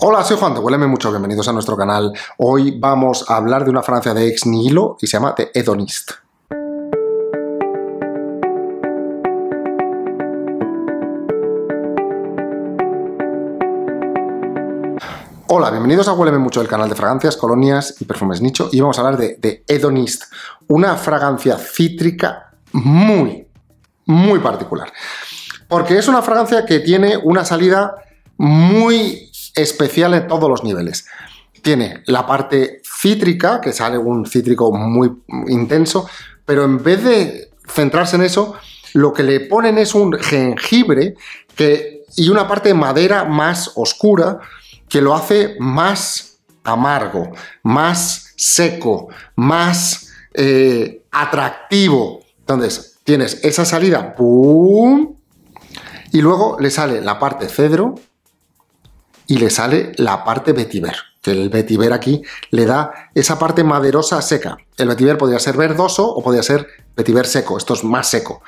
Hola, soy Juan de Huéleme mucho, bienvenidos a nuestro canal. Hoy vamos a hablar de una fragancia de ex nihilo y se llama The Edonist. Hola, bienvenidos a Huéleme Mucho, el canal de fragancias, colonias y perfumes nicho. Y vamos a hablar de, The Edonist, una fragancia cítrica muy, muy particular. Porque es una fragancia que tiene una salida muy especial en todos los niveles. Tiene la parte cítrica, que sale un cítrico muy intenso, pero en vez de centrarse en eso, lo que le ponen es un jengibre que, y una parte de madera más oscura que lo hace más amargo, más seco, más eh, atractivo. Entonces, tienes esa salida, Y luego le sale la parte cedro, y le sale la parte vetiver, que el vetiver aquí le da esa parte maderosa seca. El vetiver podría ser verdoso o podría ser vetiver seco, esto es más seco.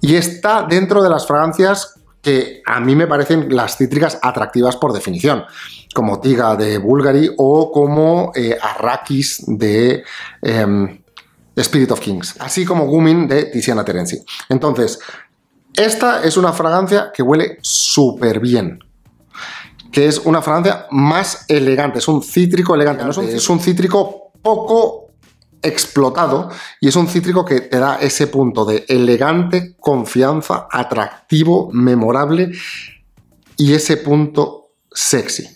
Y está dentro de las fragancias que a mí me parecen las cítricas atractivas por definición, como tiga de Bulgari o como eh, arrakis de... Em, Spirit of Kings, así como Gumin de Tiziana Terenzi. Entonces, esta es una fragancia que huele súper bien, que es una fragancia más elegante, es un cítrico elegante, es, un, cítrico poco explotado y es un cítrico que te da ese punto de elegante, confianza, atractivo, memorable y ese punto sexy.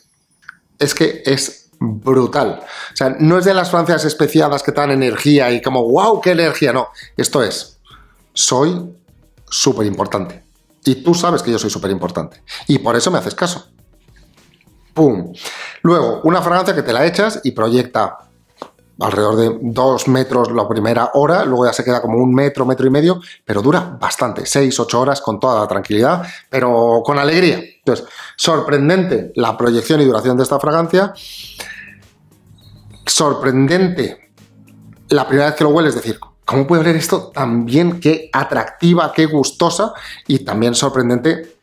Es que es brutal. O sea, no es de las francias especiadas que te dan energía y como, wow, qué energía. No, esto es, soy súper importante. Y tú sabes que yo soy súper importante. Y por eso me haces caso. ¡Pum! Luego, una fragancia que te la echas y proyecta alrededor de dos metros la primera hora, luego ya se queda como un metro, metro y medio, pero dura bastante, seis, ocho horas con toda la tranquilidad, pero con alegría. Entonces, sorprendente la proyección y duración de esta fragancia, sorprendente la primera vez que lo hueles, es decir, ¿cómo puede ver esto tan bien? Qué atractiva, qué gustosa y también sorprendente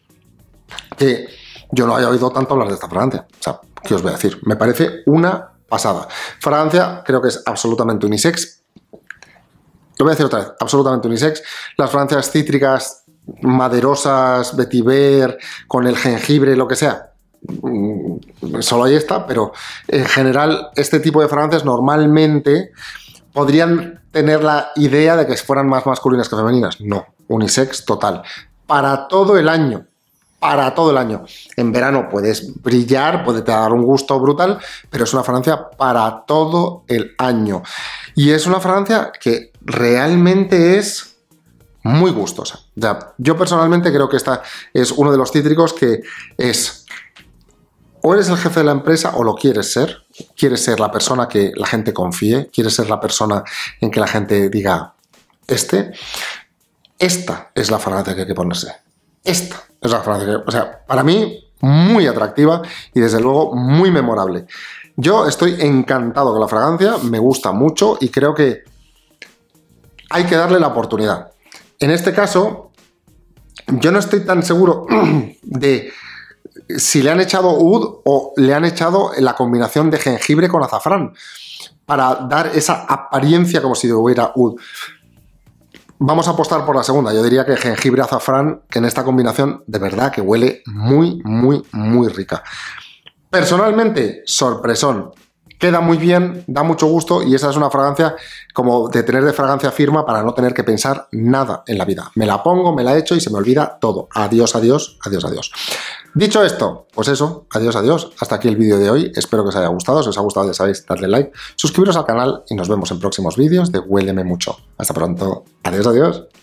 que yo no haya oído tanto hablar de esta Francia. O sea, ¿qué os voy a decir? Me parece una pasada. Francia creo que es absolutamente unisex. Lo voy a decir otra vez, absolutamente unisex. Las fragancias cítricas, maderosas, vetiver, con el jengibre, lo que sea, mm, solo hay esta, pero en general este tipo de fragancias normalmente podrían tener la idea de que fueran más masculinas que femeninas. No, unisex total. Para todo el año para todo el año. En verano puedes brillar, puede te dar un gusto brutal, pero es una fragancia para todo el año. Y es una fragancia que realmente es muy gustosa. Ya, yo personalmente creo que esta es uno de los cítricos que es o eres el jefe de la empresa o lo quieres ser. Quieres ser la persona que la gente confíe, quieres ser la persona en que la gente diga, este, esta es la fragancia que hay que ponerse. Esta es la o sea, para mí, muy atractiva y desde luego muy memorable. Yo estoy encantado con la fragancia, me gusta mucho y creo que hay que darle la oportunidad. En este caso, yo no estoy tan seguro de si le han echado oud o le han echado la combinación de jengibre con azafrán para dar esa apariencia como si hubiera oud. Vamos a apostar por la segunda. Yo diría que jengibre azafrán, que en esta combinación de verdad que huele muy, muy, muy rica. Personalmente, sorpresón queda muy bien, da mucho gusto y esa es una fragancia como de tener de fragancia firma para no tener que pensar nada en la vida. Me la pongo, me la echo y se me olvida todo. Adiós, adiós, adiós, adiós. Dicho esto, pues eso, adiós, adiós. Hasta aquí el vídeo de hoy. Espero que os haya gustado. Si os ha gustado, ya sabéis, darle like, suscribiros al canal y nos vemos en próximos vídeos de Huéleme Mucho. Hasta pronto. Adiós, adiós.